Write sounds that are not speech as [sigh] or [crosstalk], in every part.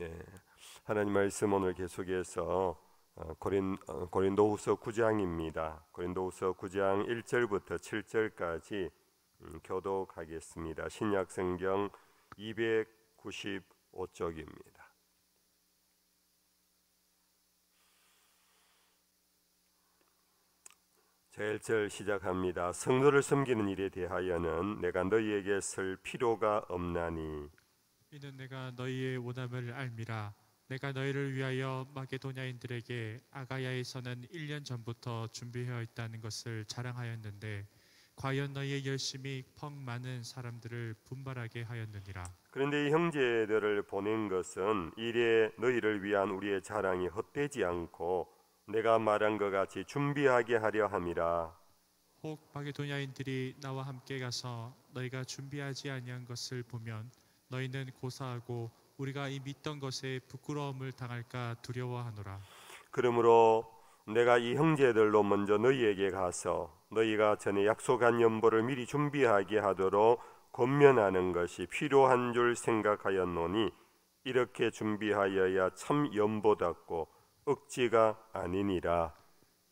예. 하나님 말씀 오늘 계속해서 어, 고린 어, 고린도후서 9장입니다. 고린도후서 9장 1절부터 7절까지 음, 교독하겠습니다. 신약 성경 295쪽입니다. 제일절 시작합니다. 성도를 섬기는 일에 대하여는 내가 너희에게 쓸 필요가 없나니 이는 내가 너희의 원함을 알미라 내가 너희를 위하여 마게도냐인들에게 아가야에서는 1년 전부터 준비되어 있다는 것을 자랑하였는데 과연 너희의 열심이 퍽 많은 사람들을 분발하게 하였느니라. 그런데 이 형제들을 보낸 것은 이래 너희를 위한 우리의 자랑이 헛되지 않고 내가 말한 것 같이 준비하게 하려 함이라. 혹 바게도냐인들이 나와 함께 가서 너희가 준비하지 아니한 것을 보면 너희는 고사하고 우리가 이 믿던 것에 부끄러움을 당할까 두려워하노라. 그러므로 내가 이 형제들로 먼저 너희에게 가서 너희가 전에 약속한 연보를 미리 준비하게 하도록 권면하는 것이 필요한 줄 생각하였노니 이렇게 준비하여야 참 연보답고 억지가 아니니라.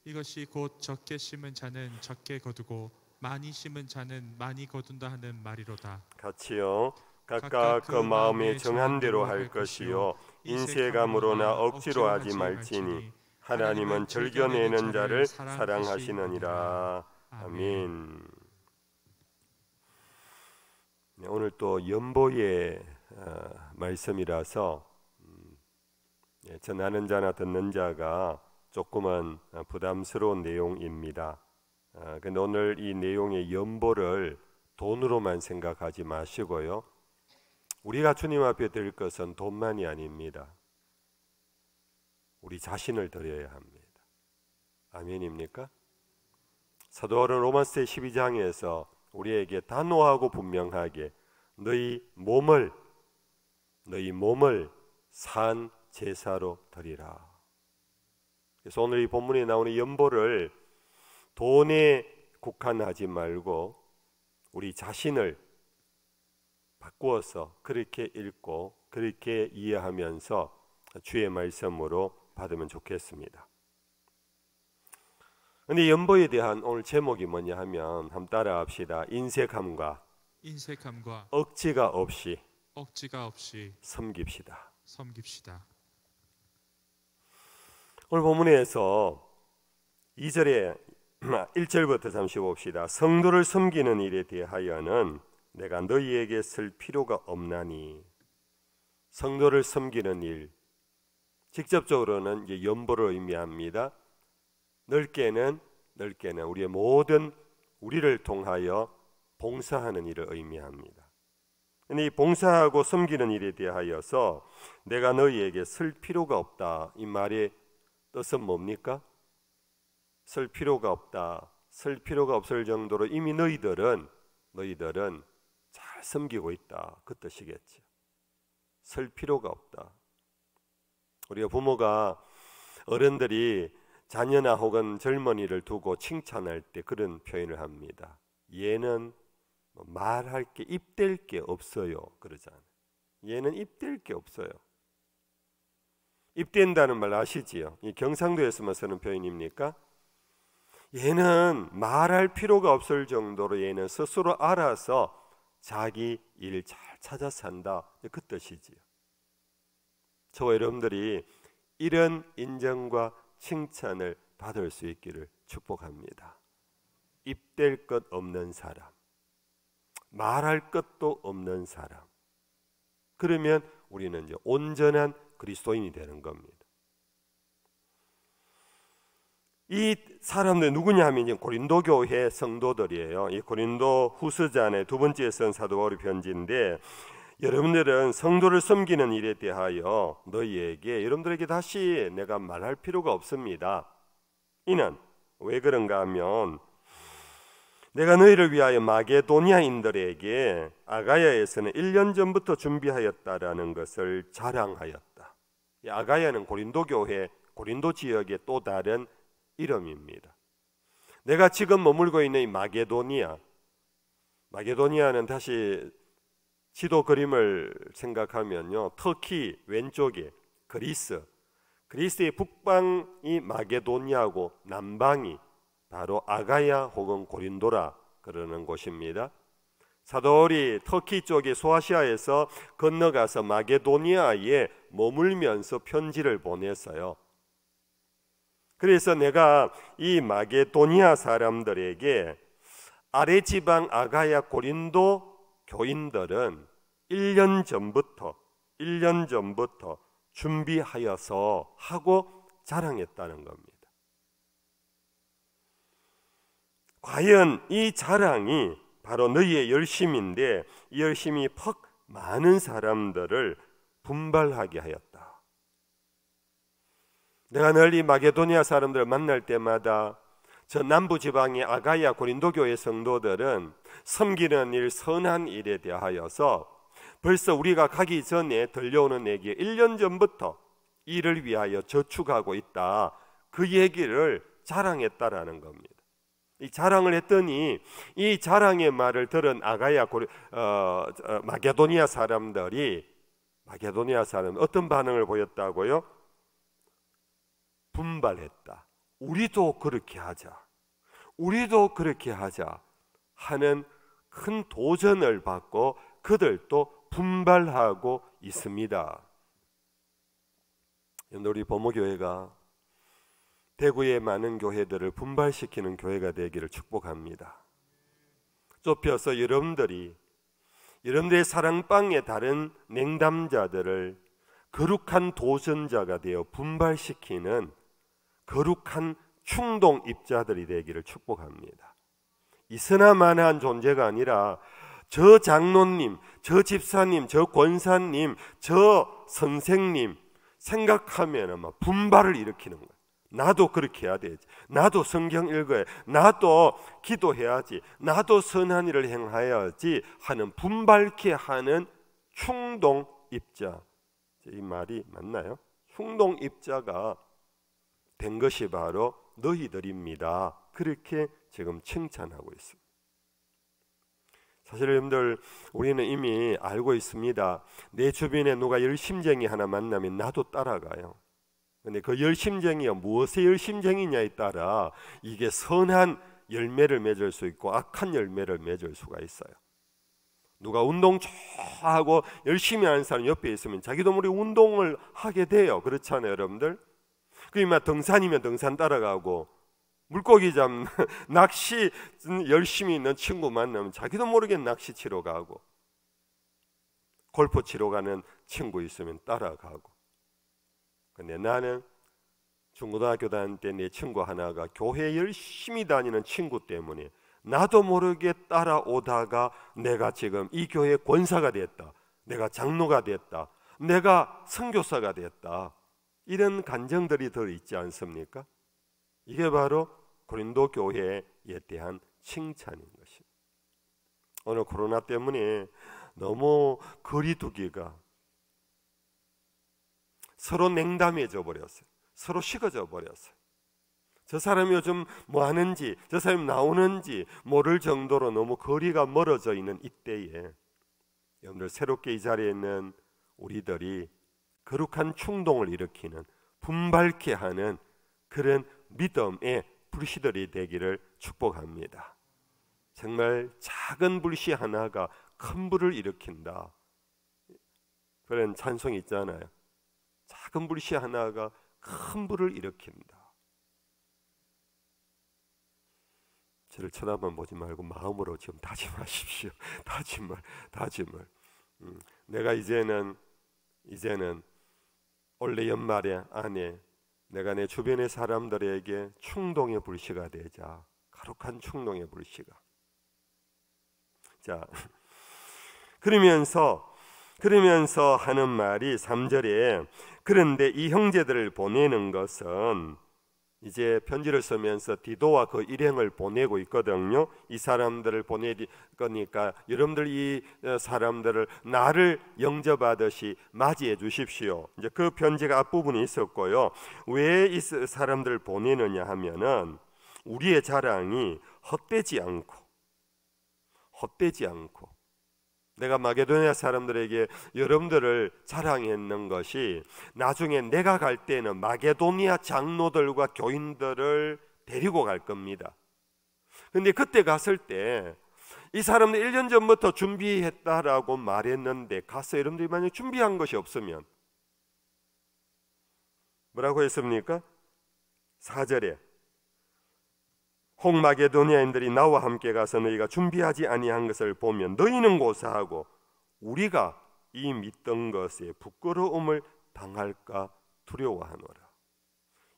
이것이 곧 적게 심은 자는 적게 거두고 많이 심은 자는 많이 거둔다 하는 말이로다. 같이요. 각각 그, 그 마음에 정한 대로 할 것이요 인쇄감으로나 억지로 하지 말지니 하나님은 즐겨내는 자를 사랑하시느니라 아멘. 네, 오늘 또 연보의 어, 말씀이라서 전하는 음, 예, 자나 듣는 자가 조금은 부담스러운 내용입니다. 어, 근데 오늘 이 내용의 연보를 돈으로만 생각하지 마시고요. 우리가 주님 앞에 드릴 것은 돈만이 아닙니다. 우리 자신을 드려야 합니다. 아멘입니까? 사도 바울 로마스의 12장에서 우리에게 단호하고 분명하게 너희 몸을 너희 몸을 산 제사로 드리라. 그래서 오늘 이 본문에 나오는 연보를 돈에 국한하지 말고 우리 자신을 바꾸어서 그렇게 읽고 그렇게 이해하면서 주의 말씀으로 받으면 좋겠습니다. 근데 연보에 대한 오늘 제목이 뭐냐 하면 한번 따라합시다. 인색함과 인색함과 억지가 없이 억지가 없이 섬깁시다. 섬깁시다. 오늘 본문에서 2절에 1절부터 [clears throat] 잠시 봅시다. 성도를 섬기는 일에 대하여는 내가 너희에게 쓸 필요가 없나니 성도를 섬기는 일 직접적으로는 이제 연보를 의미합니다. 넓게는 넓게는 우리의 모든 우리를 통하여 봉사하는 일을 의미합니다. 이 봉사하고 섬기는 일에 대하여서 내가 너희에게 쓸 필요가 없다 이 말의 뜻은 뭡니까? 쓸 필요가 없다. 쓸 필요가 없을 정도로 이미 너희들은 너희들은 섬기고 있다. 그 뜻이겠죠. 설 필요가 없다. 우리가 부모가 어른들이 자녀나 혹은 젊은이를 두고 칭찬할 때 그런 표현을 합니다. 얘는 뭐 말할 게 입댈 게 없어요. 그러잖아요. 얘는 입댈 게 없어요. 입댄다는 말 아시지요? 이 경상도에서만 쓰는 표현입니까? 얘는 말할 필요가 없을 정도로 얘는 스스로 알아서 자기 일 잘찾아산다그 뜻이지요. 저와 여러분들이 이런 인정과 칭찬을 받을 수 있기를 축복합니다. 입댈 것 없는 사람, 말할 것도 없는 사람. 그러면 우리는 이제 온전한 그리스도인이 되는 겁니다. 이 사람들 누구냐 하면 이제 고린도 교회 성도들이에요. 이 고린도 후서전의 두 번째 쓴 사도 바울의 편지인데 여러분들은 성도를 섬기는 일에 대하여 너희에게 여러분들에게 다시 내가 말할 필요가 없습니다. 이는 왜 그런가 하면 내가 너희를 위하여 마게도니아인들에게 아가야에서는 1년 전부터 준비하였다라는 것을 자랑하였다. 아가야는 고린도 교회 고린도 지역의 또 다른 이름입니다. 내가 지금 머물고 있는 이 마게도니아, 마게도니아는 다시 지도 그림을 생각하면요, 터키 왼쪽에 그리스, 그리스의 북방이 마게도니아고 남방이 바로 아가야 혹은 고린도라 그러는 곳입니다. 사도리 터키 쪽의 소아시아에서 건너가서 마게도니아에 머물면서 편지를 보냈어요. 그래서 내가 이 마게도니아 사람들에게 아래 지방 아가야 고린도 교인들은 1년 전부터 1년 전부터 준비하여서 하고 자랑했다는 겁니다. 과연 이 자랑이 바로 너희의 열심인데 이 열심이 퍽 많은 사람들을 분발하게 하였다. 내가 널이 마게도니아 사람들을 만날 때마다 저 남부 지방의 아가야 고린도 교회 성도들은 섬기는 일 선한 일에 대하여서 벌써 우리가 가기 전에 들려오는 얘기에 1년 전부터 이를 위하여 저축하고 있다. 그 얘기를 자랑했다라는 겁니다. 이 자랑을 했더니 이 자랑의 말을 들은 아가야 고리, 어, 어 마게도니아 사람들이 마게도니아 사람 어떤 반응을 보였다고요? 분발했다. 우리도 그렇게 하자. 우리도 그렇게 하자. 하는 큰 도전을 받고 그들도 분발하고 있습니다. 우리 보모교회가 대구의 많은 교회들을 분발시키는 교회가 되기를 축복합니다. 좁혀서 여러분들이 여러분들의 사랑방에 다른 냉담자들을 거룩한 도전자가 되어 분발시키는 거룩한 충동 입자들이 되기를 축복합니다. 이스나만한 존재가 아니라 저 장로님, 저 집사님, 저 권사님, 저 선생님 생각하면 막 분발을 일으키는 거예요. 나도 그렇게 해야 되지. 나도 성경 읽어야. 나도 기도해야지. 나도 선한 일을 행하야지 하는 분발케 하는 충동 입자. 이 말이 맞나요? 충동 입자가 된 것이 바로 너희들입니다. 그렇게 지금 칭찬하고 있습니다. 사실 여러분들 우리는 이미 알고 있습니다. 내 주변에 누가 열심쟁이 하나 만나면 나도 따라가요. 근데 그 열심쟁이가 무엇의 열심쟁이냐에 따라 이게 선한 열매를 맺을 수 있고 악한 열매를 맺을 수가 있어요. 누가 운동 좋아하고 열심히 하는 사람 옆에 있으면 자기도 모르게 운동을 하게 돼요. 그렇잖아요, 여러분들. 그러니 등산이면 등산 따라가고 물고기 잡는 [laughs] 낚시 열심히 있는 친구 만나면 자기도 모르게 낚시 치러 가고 골프 치러 가는 친구 있으면 따라가고 근데 나는 중고등학교 다닐 때 내 친구 하나가 교회 열심히 다니는 친구 때문에 나도 모르게 따라오다가 내가 지금 이 교회 권사가 됐다. 내가 장로가 됐다. 내가 선교사가 됐다. 이런 간정들이 들 있지 않습니까? 이게 바로 고린도 교회에 대한 칭찬인 것입니다. 오늘 코로나 때문에 너무 거리두기가 서로 냉담해져 버렸어요. 서로 식어져 버렸어요. 저 사람이 요즘 뭐 하는지, 저 사람이 나오는지 모를 정도로 너무 거리가 멀어져 있는 이때에 여러분들 새롭게 이 자리에 있는 우리들이 거룩한 충동을 일으키는 분발케 하는 그런 믿음의 불씨들이 되기를 축복합니다. 정말 작은 불씨 하나가 큰 불을 일으킨다. 그런 찬송이 있잖아요. 작은 불씨 하나가 큰 불을 일으킨다. 저를 쳐다만 보지 말고 마음으로 지금 다짐하십시오. [laughs] 다짐을, 다짐을. 음, 내가 이제는 이제는 원래 연말에 아내 내가 내 주변의 사람들에게 충동의 불씨가 되자 가혹한 충동의 불씨가 자 [laughs] 그러면서 그러면서 하는 말이 3절에 그런데 이 형제들을 보내는 것은 이제 편지를 쓰면서 디도와 그 일행을 보내고 있거든요. 이 사람들을 보내 거니까 그러니까 여러분들 이 어, 사람들을 나를 영접하듯이 맞이해 주십시오. 이제 그 편지가 앞부분이 있었고요. 왜 이 사람들을 보내느냐 하면은 우리의 자랑이 헛되지 않고 헛되지 않고 내가 마게도니아 사람들에게 여러분들을 자랑했는 것이 나중에 내가 갈 때는 마게도니아 장로들과 교인들을 데리고 갈 겁니다. 근데 그때 갔을 때 이 사람들 1년 전부터 준비했다라고 말했는데 가서 여러분들이 만약 준비한 것이 없으면 뭐라고 했습니까? 4절에 홍마게도니아인들이 나와 함께 가서 너희가 준비하지 아니한 것을 보면 너희는 고사하고 우리가 이 믿던 것에 부끄러움을 당할까 두려워하노라.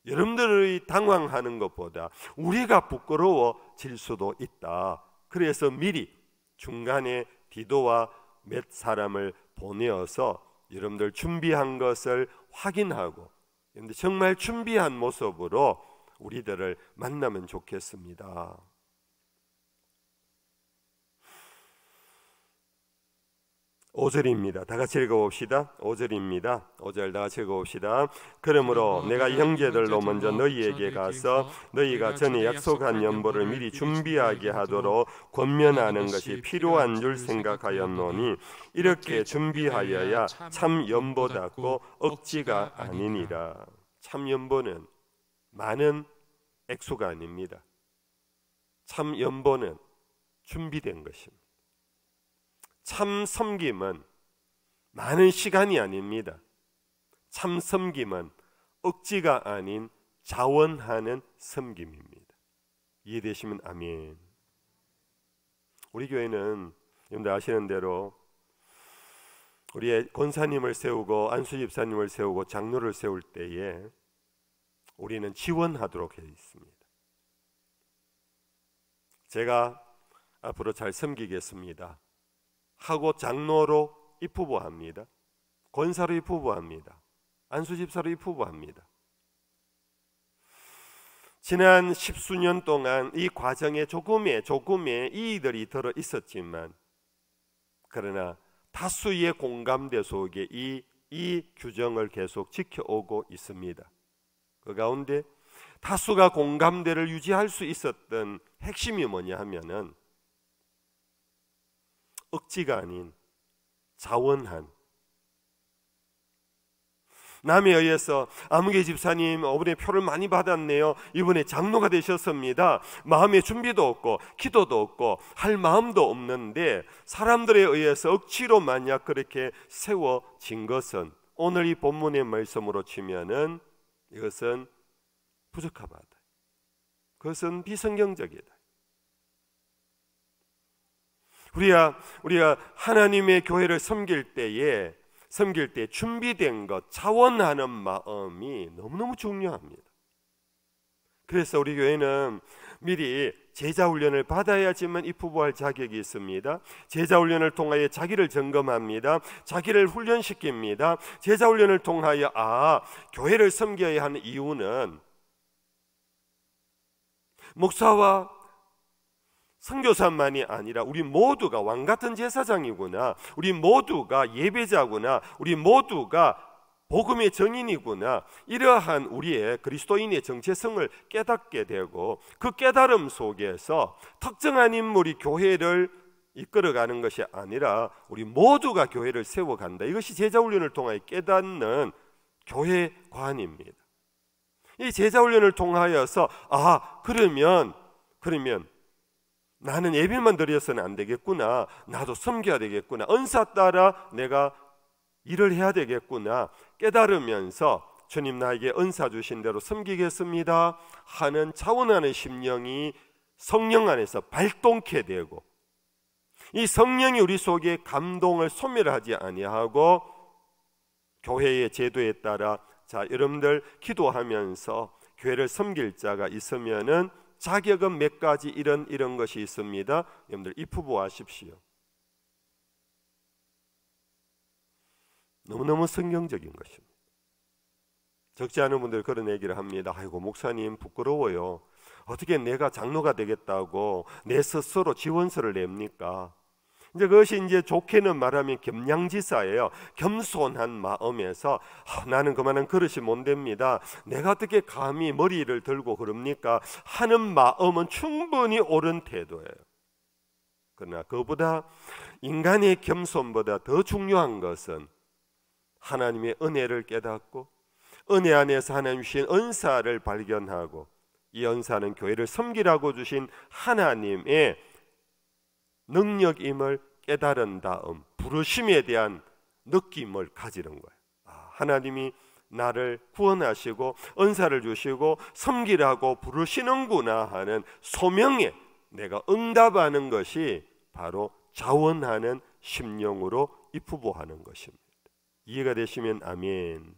여러분들의 당황하는 것보다 우리가 부끄러워질 수도 있다. 그래서 미리 중간에 디도와 몇 사람을 보내어서 여러분들 준비한 것을 확인하고 정말 준비한 모습으로 우리들을 만나면 좋겠습니다. 오절입니다다 같이 읽어봅시다. 오절입니다오절다 같이 읽어봅시다. 그러므로 네, 네, 내가 네. 형제들로 먼저 너희에게 가서 너희가 전에 약속한 연보를 미리 준비하게 하도록 권면하는 것이 필요한 줄 생각하였노니 이렇게 준비하여야 참 연보답고 억지가 아니니라. 참 연보는 많은 액수가 아닙니다. 참 연보는 준비된 것입니다. 참 섬김은 많은 시간이 아닙니다. 참 섬김은 억지가 아닌 자원하는 섬김입니다. 이해되시면 아멘. 우리 교회는 여러분들 아시는 대로 우리의 권사님을 세우고 안수 집사님을 세우고 장로를 세울 때에 우리는 지원하도록 해 있습니다. 제가 앞으로 잘 섬기겠습니다. 하고 장로로 입후보합니다. 권사로 입후보합니다. 안수집사로 입후보합니다. 지난 십수년 동안 이 과정에 조금의 조금의 이의들이 들어 있었지만 그러나 다수의 공감대 속에 이, 이 규정을 계속 지켜오고 있습니다. 그 가운데 다수가 공감대를 유지할 수 있었던 핵심이 뭐냐 하면은 억지가 아닌 자원한 남에 의해서 아무개 집사님 어머니 표를 많이 받았네요. 이번에 장로가 되셨습니다. 마음의 준비도 없고 기도도 없고 할 마음도 없는데 사람들에 의해서 억지로 만약 그렇게 세워진 것은 오늘 이 본문의 말씀으로 치면은 이것은 부족하다. 그것은 비성경적이다. 우리가 우리가 하나님의 교회를 섬길 때에 섬길 때 준비된 것, 자원하는 마음이 너무너무 중요합니다. 그래서 우리 교회는 미리 제자 훈련을 받아야지만 입후보할 자격이 있습니다. 제자 훈련을 통하여 자기를 점검합니다. 자기를 훈련시킵니다. 제자 훈련을 통하여 아, 교회를 섬겨야 하는 이유는 목사와 선교사만이 아니라 우리 모두가 왕 같은 제사장이구나. 우리 모두가 예배자구나. 우리 모두가 복음의 정인이구나. 이러한 우리의 그리스도인의 정체성을 깨닫게 되고 그 깨달음 속에서 특정한 인물이 교회를 이끌어가는 것이 아니라 우리 모두가 교회를 세워간다. 이것이 제자훈련을 통하여 깨닫는 교회관입니다. 이 제자훈련을 통하여서 아 그러면 그러면 나는 예배만 드려서는 안 되겠구나. 나도 섬겨야 되겠구나. 은사 따라 내가 일을 해야 되겠구나 깨달으면서 주님 나에게 은사 주신 대로 섬기겠습니다 하는 차원하는 심령이 성령 안에서 발동케 되고 이 성령이 우리 속에 감동을 소멸하지 아니하고 교회의 제도에 따라 자 여러분들 기도하면서 교회를 섬길 자가 있으면은 자격은 몇 가지 이런 이런 것이 있습니다. 여러분들 이 부부하십시오. 너무너무 성경적인 것입니다. 적지 않은 분들 그런 얘기를 합니다. 아이고 목사님 부끄러워요. 어떻게 내가 장로가 되겠다고 내 스스로 지원서를 냅니까? 이제 그것이 이제 좋게는 말하면 겸양지사예요. 겸손한 마음에서 아, 나는 그만한 그릇이 못 됩니다. 내가 어떻게 감히 머리를 들고 그럽니까? 하는 마음은 충분히 옳은 태도예요. 그러나 그보다 인간의 겸손보다 더 중요한 것은 하나님의 은혜를 깨닫고 은혜 안에서 하나님 주신 은사를 발견하고 이 은사는 교회를 섬기라고 주신 하나님의 능력임을 깨달은 다음 부르심에 대한 느낌을 가지는 거예요. 아, 하나님이 나를 구원하시고 은사를 주시고 섬기라고 부르시는구나 하는 소명에 내가 응답하는 것이 바로 자원하는 심령으로 이부보하는 것입니다. 이해가 되시면 아멘.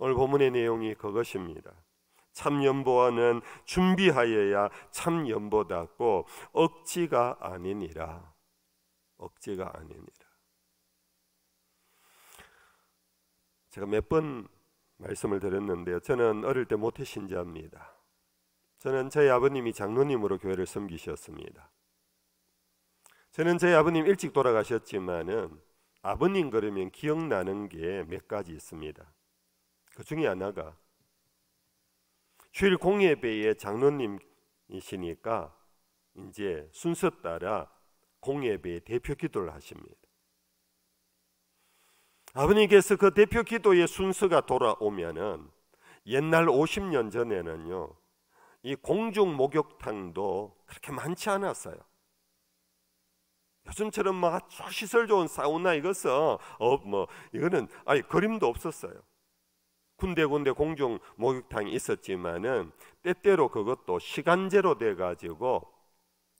오늘 본문의 내용이 그것입니다. 참 연보와는 준비하여야 참 연보답고 억지가 아니니라. 억지가 아니니라. 제가 몇 번 말씀을 드렸는데요. 저는 어릴 때 모태 신자입니다. 저는 저희 아버님이 장로님으로 교회를 섬기셨습니다. 저는 저희 아버님 일찍 돌아가셨지만은 아버님 그러면 기억나는 게 몇 가지 있습니다. 그 중에 하나가 주일 공예배의 장로님이시니까 이제 순서 따라 공예배 대표 기도를 하십니다. 아버님께서 그 대표 기도의 순서가 돌아오면은 옛날 50년 전에는요. 이 공중 목욕탕도 그렇게 많지 않았어요. 요즘처럼 막 아주 시설 좋은 사우나 이것서 어 뭐 이거는 아니 그림도 없었어요. 군데군데 공중 목욕탕이 있었지만은 때때로 그것도 시간제로 돼 가지고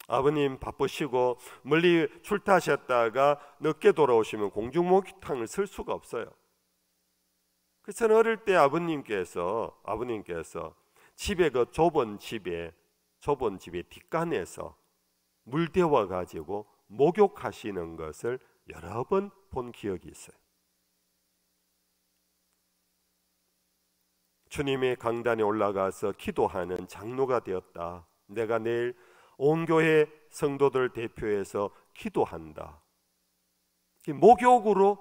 아버님 바쁘시고 멀리 출타하셨다가 늦게 돌아오시면 공중 목욕탕을 쓸 수가 없어요. 그래서 어릴 때 아버님께서 아버님께서 집에 그 좁은 집에 좁은 집에 뒷간에서 물 데워 가지고 목욕하시는 것을 여러 번 본 기억이 있어요. 주님의 강단에 올라가서 기도하는 장로가 되었다. 내가 내일 온 교회 성도들 대표해서 기도한다. 목욕으로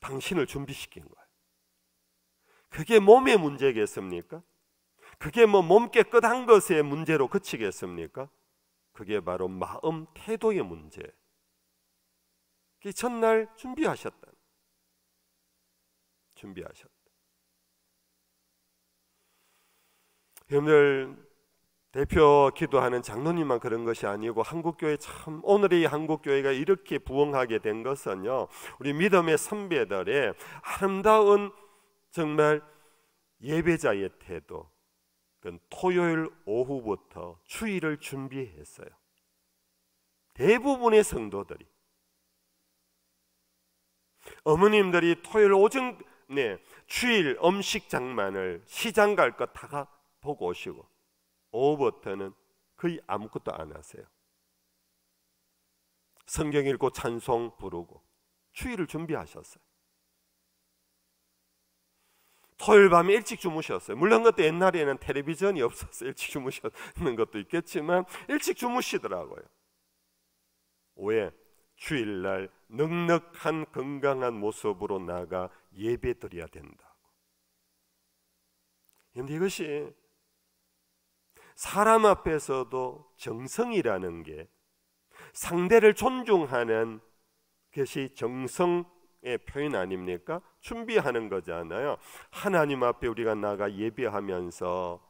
당신을 준비시킨 거예요. 그게 몸의 문제겠습니까? 그게 뭐 몸 깨끗한 것의 문제로 그치겠습니까? 그게 바로 마음 태도의 문제. 그 첫날 준비하셨다. 준비하셨다. 여러분들 대표 기도하는 장로님만 그런 것이 아니고 한국교회 참 오늘의 한국교회가 이렇게 부흥하게 된 것은요. 우리 믿음의 선배들의 아름다운 정말 예배자의 태도, 토요일 오후부터 추위를 준비했어요. 대부분의 성도들이 어머님들이 토요일 오전 네, 추일 음식 장만을 시장 갈 것다 보고 오시고 오후부터는 거의 아무것도 안 하세요. 성경 읽고 찬송 부르고 추위를 준비하셨어요. 토요일 밤에 일찍 주무셨어요. 물론 그때 옛날에는 텔레비전이 없어서 일찍 주무셨는 것도 있겠지만 일찍 주무시더라고요. 왜? 주일날 넉넉한 건강한 모습으로 나가 예배 드려야 된다고. 그런데 이것이 사람 앞에서도 정성이라는 게 상대를 존중하는 것이 정성 예, 표현 아닙니까? 준비하는 거잖아요. 하나님 앞에 우리가 나가 예배하면서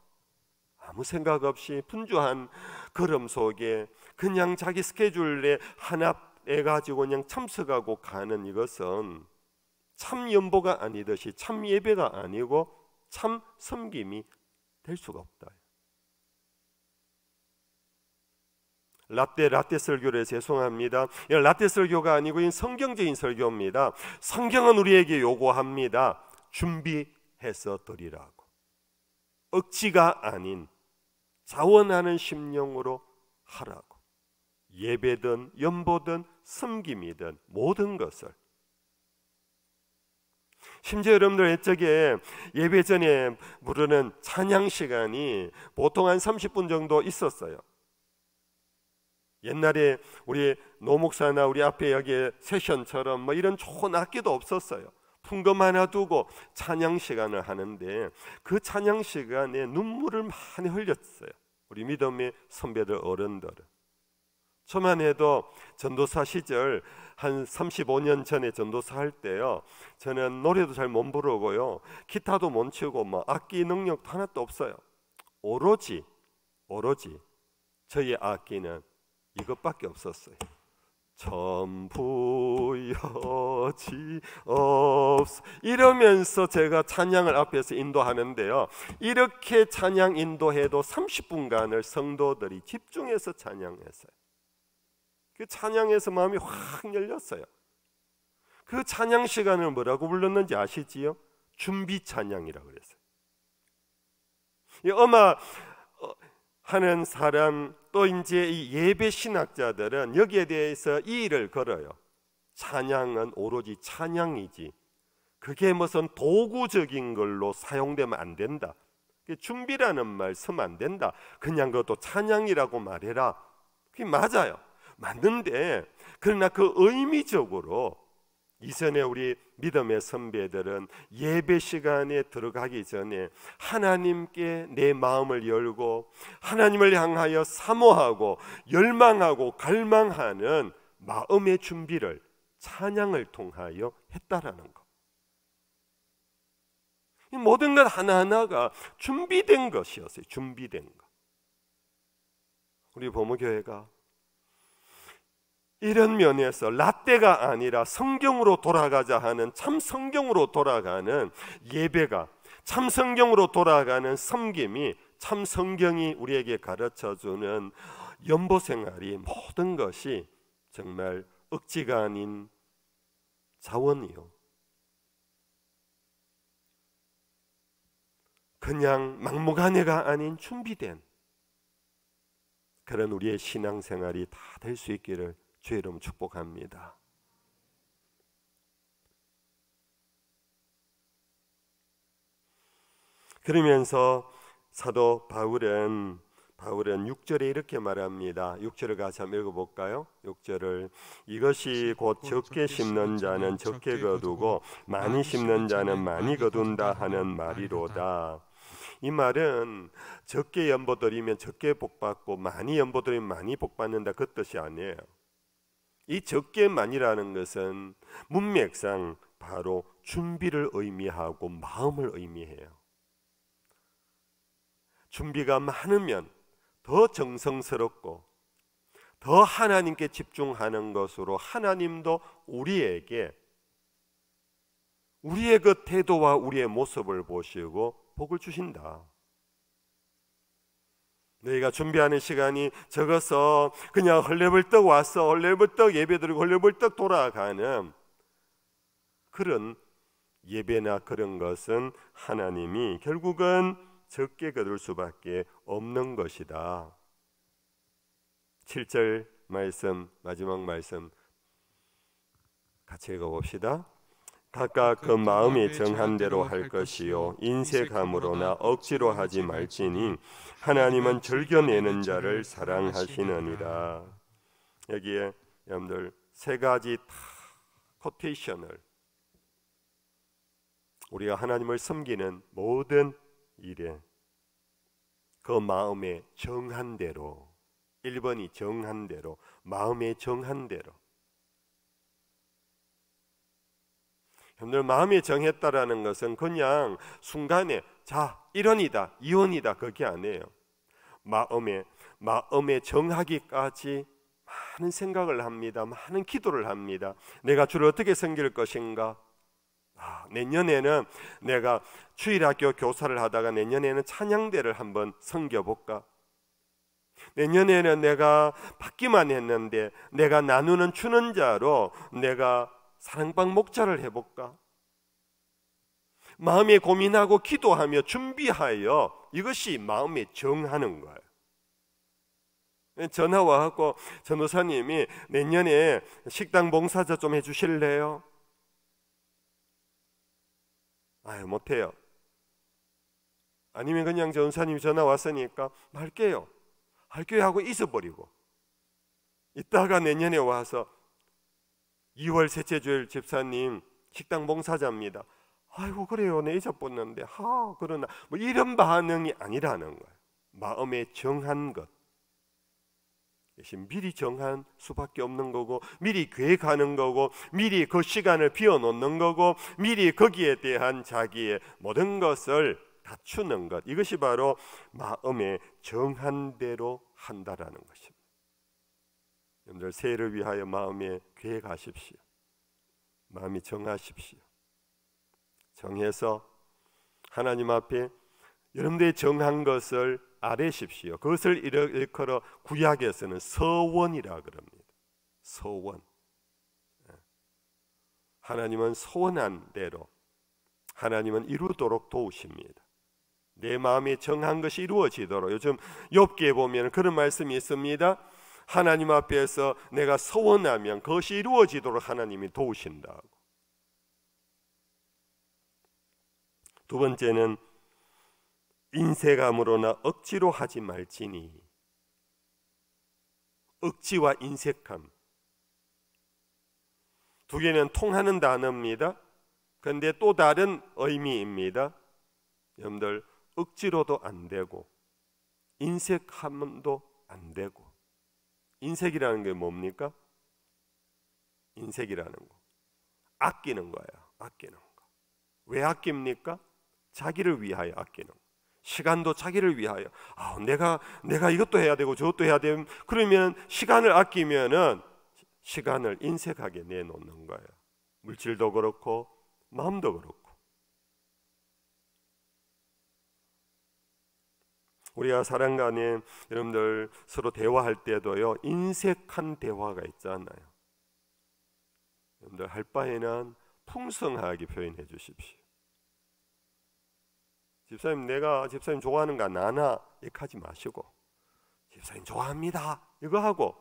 아무 생각 없이 분주한 걸음 속에 그냥 자기 스케줄에 하나 해가지고 그냥 참석하고 가는 이것은 참 연보가 아니듯이 참 예배가 아니고 참 섬김이 될 수가 없다. 라떼 라떼 설교를 죄송합니다. 예, 라떼 설교가 아니고 성경적인 설교입니다. 성경은 우리에게 요구합니다. 준비해서 드리라고. 억지가 아닌 자원하는 심령으로 하라고. 예배든 연보든 섬김이든 모든 것을 심지어 여러분들 옛적에 예배 전에 부르는 찬양 시간이 보통 한 30분 정도 있었어요. 옛날에 우리 노목사나 우리 앞에 여기에 세션처럼 뭐 이런 좋은 악기도 없었어요. 풍금 하나 두고 찬양 시간을 하는데 그 찬양 시간에 눈물을 많이 흘렸어요. 우리 믿음의 선배들 어른들은. 저만 해도 전도사 시절 한 35년 전에 전도사 할 때요. 저는 노래도 잘 못 부르고요. 기타도 못 치고 뭐 악기 능력도 하나도 없어요. 오로지 오로지 저희 악기는 이것밖에 없었어요. 전부여지 없 이러면서 제가 찬양을 앞에서 인도하는데요. 이렇게 찬양 인도해도 30분간을 성도들이 집중해서 찬양했어요. 그 찬양에서 마음이 확 열렸어요. 그 찬양 시간을 뭐라고 불렀는지 아시지요? 준비 찬양이라고 그랬어요. 이 음악 어, 하는 사람 또 이제 이 예배 신학자들은 여기에 대해서 이의를 걸어요. 찬양은 오로지 찬양이지. 그게 무슨 도구적인 걸로 사용되면 안 된다. 준비라는 말 쓰면 안 된다. 그냥 그것도 찬양이라고 말해라. 그게 맞아요. 맞는데, 그러나 그 의미적으로 이전에 우리 믿음의 선배들은 예배 시간에 들어가기 전에 하나님께 내 마음을 열고 하나님을 향하여 사모하고 열망하고 갈망하는 마음의 준비를 찬양을 통하여 했다라는 것. 이 모든 것 하나하나가 준비된 것이었어요. 준비된 것. 우리 보모교회가 이런 면에서 라떼가 아니라 성경으로 돌아가자 하는 참 성경으로 돌아가는 예배가 참 성경으로 돌아가는 섬김이 참 성경이 우리에게 가르쳐 주는 연보 생활이 모든 것이 정말 억지가 아닌 자원이요. 그냥 막무가내가 아닌 준비된 그런 우리의 신앙생활이 다 될 수 있기를 주의 이름 축복합니다. 그러면서 사도 바울은 바울은 6절에 이렇게 말합니다. 6절을 같이 한번 읽어볼까요? 6절을 이것이 곧 적게 심는 자는 적게 거두고 많이 심는 자는 많이 거둔다 하는 말이로다. 이 말은 적게 연보드리면 적게 복받고 많이 연보드리면 많이 복받는다 그 뜻이 아니에요. 이적게만이라는 것은 문맥상 바로 준비를 의미하고 마음을 의미해요. 준비가 많으면 더 정성스럽고 더 하나님께 집중하는 것으로 하나님도 우리에게 우리의 그 태도와 우리의 모습을 보시고 복을 주신다. 너희가 준비하는 시간이 적어서 그냥 헐레벌떡 와서 헐레벌떡 예배드리고 헐레벌떡 돌아가는 그런 예배나 그런 것은 하나님이 결국은 적게 거둘 수밖에 없는 것이다. 7절 말씀 마지막 말씀 같이 읽어봅시다. 각각 그 마음이 정한 대로 할 것이요 인색함으로나 억지로 하지 말지니 하나님은 즐겨내는 자를 사랑하시느니라. 여기에 여러분들 세 가지 코테이션을 우리가 하나님을 섬기는 모든 일에 그 마음의 정한 대로 1번이 정한 대로 마음의 정한 대로 여러분들 마음이 정했다라는 것은 그냥 순간에 자 이런이다 이혼이다 그게 아니에요. 마음에 마음에 정하기까지 많은 생각을 합니다. 많은 기도를 합니다. 내가 주를 어떻게 섬길 것인가? 아, 내년에는 내가 주일학교 교사를 하다가 내년에는 찬양대를 한번 섬겨볼까? 내년에는 내가 받기만 했는데 내가 나누는 주는 자로 내가 사랑방 목자를 해볼까? 마음에 고민하고 기도하며 준비하여 이것이 마음에 정하는 거예요. 전화 와갖고 전도사님이 내년에 식당 봉사자 좀 해주실래요? 아유 못해요. 아니면 그냥 전사님이 전화 왔으니까 할게요 할게요 하고 잊어버리고 이따가 내년에 와서 2월 셋째 주일 집사님 식당 봉사자입니다. 아이고 그래요. 내 이자 는데하 그러나 뭐 이런 반응이 아니라는 거예요. 마음에 정한 것. 미리 정한 수밖에 없는 거고 미리 계획하는 거고 미리 그 시간을 비워놓는 거고 미리 거기에 대한 자기의 모든 것을 다추는 것 이것이 바로 마음에 정한 대로 한다라는 것입니다. 여러분들 새해를 위하여 마음에 계획하십시오. 마음이 정하십시오. 정해서 하나님 앞에 여러분들이 정한 것을 아뢰십시오. 그것을 일컬어 구약에서는 서원이라 그럽니다. 서원. 예. 하나님은 소원한 대로 하나님은 이루도록 도우십니다. 내 마음이 정한 것이 이루어지도록 요즘 엽기에 보면 그런 말씀이 있습니다. 하나님 앞에서 내가 서원하면 그것이 이루어지도록 하나님이 도우신다고. 두 번째는 인색함으로나 억지로 하지 말지니 억지와 인색함 두 개는 통하는 단어입니다. 그런데 또 다른 의미입니다. 여러분들 억지로도 안 되고 인색함도 안 되고 인색이라는 게 뭡니까? 인색이라는 거. 아끼는 거예요. 아끼는 거. 왜 아낍니까? 자기를 위하여 아끼는 거. 시간도 자기를 위하여. 아, 내가 내가 이것도 해야 되고 저것도 해야 되면 그러면 시간을 아끼면은 시간을 인색하게 내놓는 거예요. 물질도 그렇고 마음도 그렇고. 우리가 사랑 간에 여러분들 서로 대화할 때도요 인색한 대화가 있잖아요. 여러분들 할 바에는 풍성하게 표현해 주십시오. 집사님 내가 집사님 좋아하는 거 나나 이렇게 하지 마시고 집사님 좋아합니다 이거 하고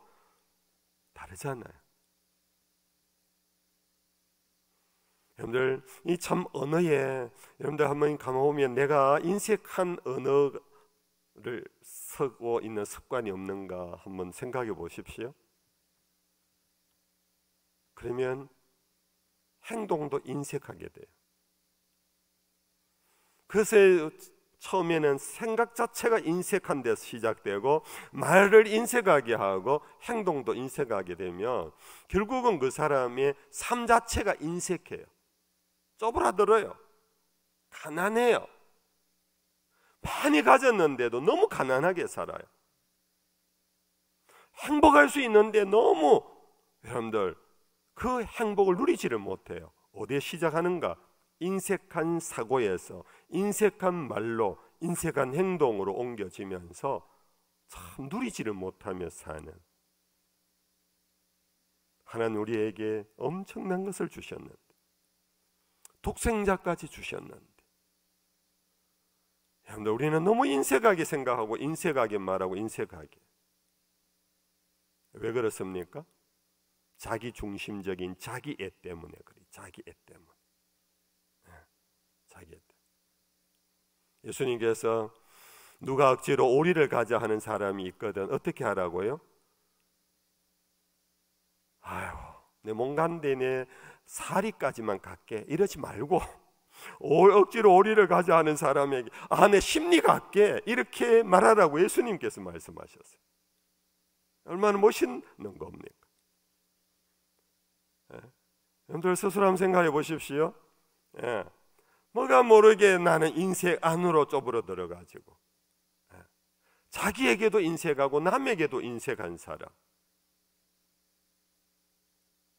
다르잖아요. 여러분들 이 참 언어에 여러분들 한번 가만 보면 내가 인색한 언어 를 쓰고 있는 습관이 없는가 한번 생각해 보십시오. 그러면 행동도 인색하게 돼요. 그래서 처음에는 생각 자체가 인색한 데서 시작되고 말을 인색하게 하고 행동도 인색하게 되면 결국은 그 사람의 삶 자체가 인색해요. 쪼그라들어요. 가난해요. 많이 가졌는데도 너무 가난하게 살아요. 행복할 수 있는데 너무 여러분들 그 행복을 누리지를 못해요. 어디에 시작하는가? 인색한 사고에서 인색한 말로 인색한 행동으로 옮겨지면서 참 누리지를 못하며 사는 하나님 우리에게 엄청난 것을 주셨는데 독생자까지 주셨는데 여러분들 우리는 너무 인색하게 생각하고 인색하게 말하고 인색하게 왜 그렇습니까? 자기 중심적인 자기 애 때문에 그래. 자기 애 때문에. 네. 자기 애 예수님께서 누가 억지로 오리를 가자 하는 사람이 있거든 어떻게 하라고요? 아유, 내몸 간대네 사리까지만 갖게 이러지 말고 억지로 오리를 가져 하는 사람에게 안에 심리가 없게 이렇게 말하라고 예수님께서 말씀하셨어요. 얼마나 멋있는 겁니까? 예. 여러분들 스스로 한번 생각해 보십시오. 예. 뭐가 모르게 나는 인색 안으로 쪼부러 들어가지고 예. 자기에게도 인색하고 남에게도 인색한 사람.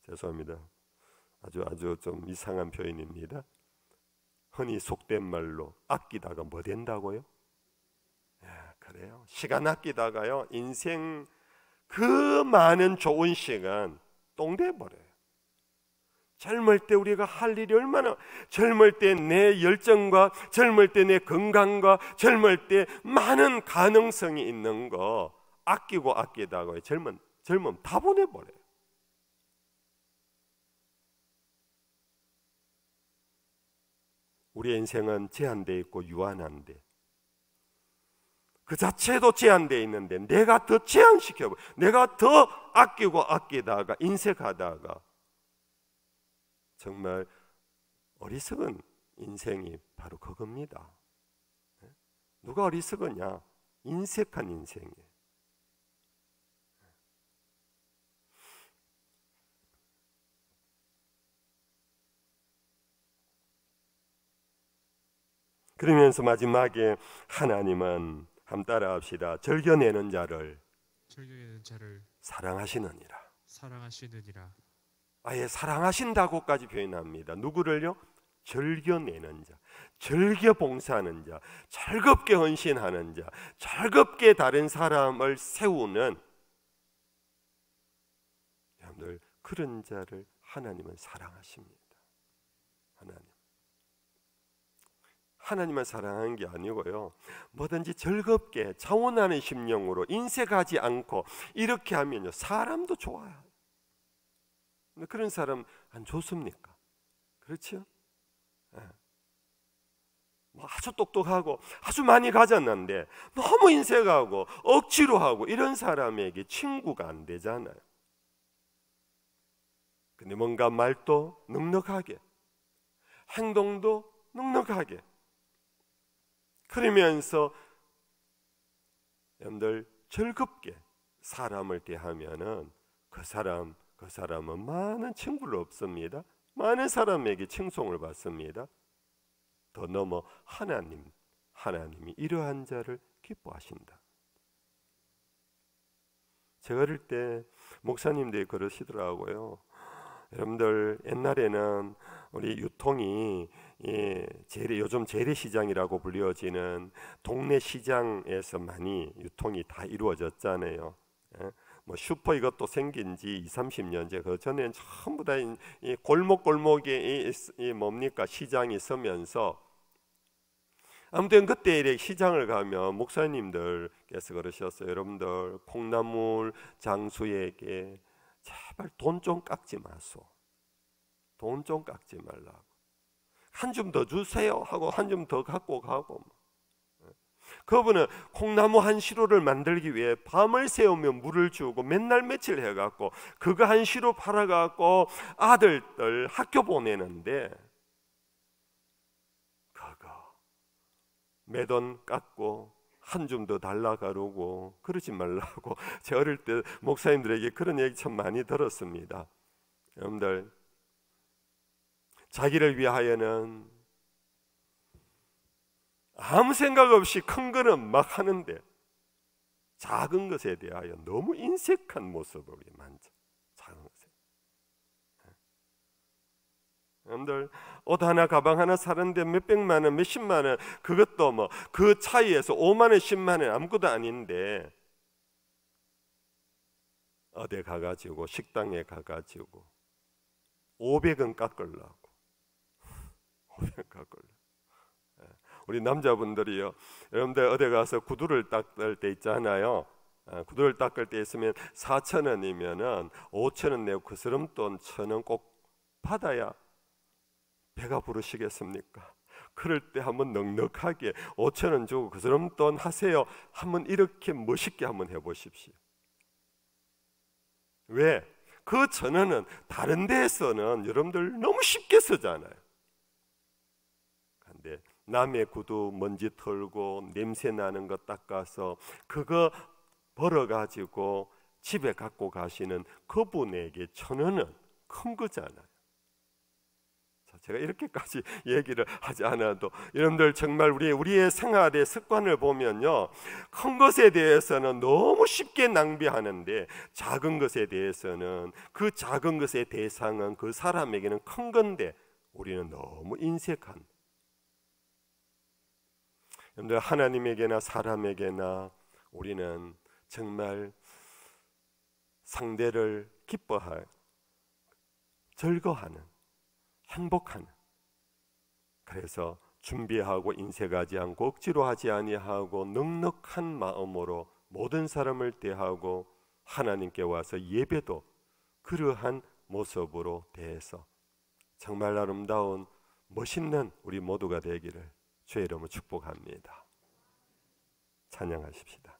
죄송합니다. 아주 아주 좀 이상한 표현입니다. 흔히 속된 말로 아끼다가 뭐 된다고요? 예, 그래요. 시간 아끼다가요. 인생 그 많은 좋은 시간 똥돼 버려요. 젊을 때 우리가 할 일이 얼마나 젊을 때 내 열정과 젊을 때 내 건강과 젊을 때 많은 가능성이 있는 거 아끼고 아끼다가 젊은 젊음 다 보내버려요. 우리의 인생은 제한되어 있고 유한한데 그 자체도 제한되어 있는데 내가 더제한시켜 내가 더 아끼고 아끼다가 인색하다가 정말 어리석은 인생이 바로 그겁니다 네? 누가 어리석었냐 인색한 인생이에요 그러면서 마지막에 하나님은 함 따라합시다. 즐겨내는 자를, 즐겨내는 자를 사랑하시느니라. 사랑하시느니라. 아예 사랑하신다고까지 표현합니다. 누구를요? 즐겨내는 자, 즐겨 봉사하는 자, 즐겁게 헌신하는 자, 즐겁게 다른 사람을 세우는 여러분들 그런 자를 하나님은 사랑하십니다. 하나님. 하나님을 사랑하는 게 아니고요. 뭐든지 즐겁게 자원하는 심령으로 인색하지 않고 이렇게 하면요. 사람도 좋아요. 그런 사람 안 좋습니까? 그렇죠? 네. 뭐 아주 똑똑하고 아주 많이 가졌는데 너무 인색하고 억지로 하고 이런 사람에게 친구가 안 되잖아요. 근데 뭔가 말도 넉넉하게 행동도 넉넉하게 그러면서 여러분들 즐겁게 사람을 대하면은 그 사람 그 사람은 많은 친구를 없습니다. 많은 사람에게 칭송을 받습니다. 더 넘어 하나님 하나님이 이러한 자를 기뻐하신다. 제가 어릴 때 목사님들이 그러시더라고요. 여러분들 옛날에는 우리 유통이 예, 재래, 요즘 재래시장이라고 불려지는 리 동네 시장에서 많이 유통이 다 이루어졌잖아요. 예? 뭐 슈퍼 이것도 생긴 지 2, 30년째 그 전에는 전부 다 이 골목 골목에 이, 이 뭡니까 시장이 서면서 아무튼 그때 이렇게 시장을 가면 목사님들께서 그러셨어요. 여러분들 콩나물 장수에게 제발 돈 좀 깎지 마소. 돈 좀 깎지 말라고. 한줌더 주세요 하고 한 줌 더 갖고 가고 그분은 콩나무 한 시루를 만들기 위해 밤을 새우며 물을 주고 맨날 며칠 해갖고 그거 한 시루 팔아갖고 아들들 학교 보내는데 그거 매돈 깎고 한 줌 더 달라 가르고 그러지 말라고 [laughs] 제 어릴 때 목사님들에게 그런 얘기 참 많이 들었습니다. 여러분들 자기를 위하여는 아무 생각 없이 큰 거는 막 하는데 작은 것에 대하여 너무 인색한 모습을 만져 작은 것에 예. 여러분들 옷 하나 가방 하나 사는데 몇 백만 원, 몇 십만 원 그것도 뭐 그 차이에서 5만 원, 10만 원 아무것도 아닌데 어디 가가지고 식당에 가가지고 500원 깎으려고 생각을. 예. 우리 남자분들이요. 여러분들 어디 가서 구두를 닦을 때 있잖아요. 예, 구두를 닦을 때 있으면 4천 원이면은 5천 원 내고 그 사람 돈천원꼭 받아야 배가 부르시겠습니까? 그럴 때 한번 넉넉하게 5천 원 주고 그 사람 돈 하세요. 한번 이렇게 멋있게 한번 해보십시오. 왜? 그천원은 다른 데에서는 여러분들 너무 쉽게 쓰잖아요. 있는데 남의 구두 먼지 털고 냄새 나는 것 닦아서 그거 벌어 가지고 집에 갖고 가시는 그분에게 천 원은 큰 거잖아요. 제가 이렇게까지 [laughs] 얘기를 하지 않아도 여러분들 정말 우리 우리의 생활의 습관을 보면요 큰 것에 대해서는 너무 쉽게 낭비하는데 작은 것에 대해서는 그 작은 것의 대상은 그 사람에게는 큰 건데 우리는 너무 인색한 여러분들 하나님에게나 사람에게나 우리는 정말 상대를 기뻐할 즐거하는 워 행복하는 그래서 준비하고 인색하지 않고 억지로 하지 아니하고 넉넉한 마음으로 모든 사람을 대하고 하나님께 와서 예배도 그러한 모습으로 대해서 정말 아름다운 멋있는 우리 모두가 되기를 주의 이름으로 축복합니다. 찬양하십시다.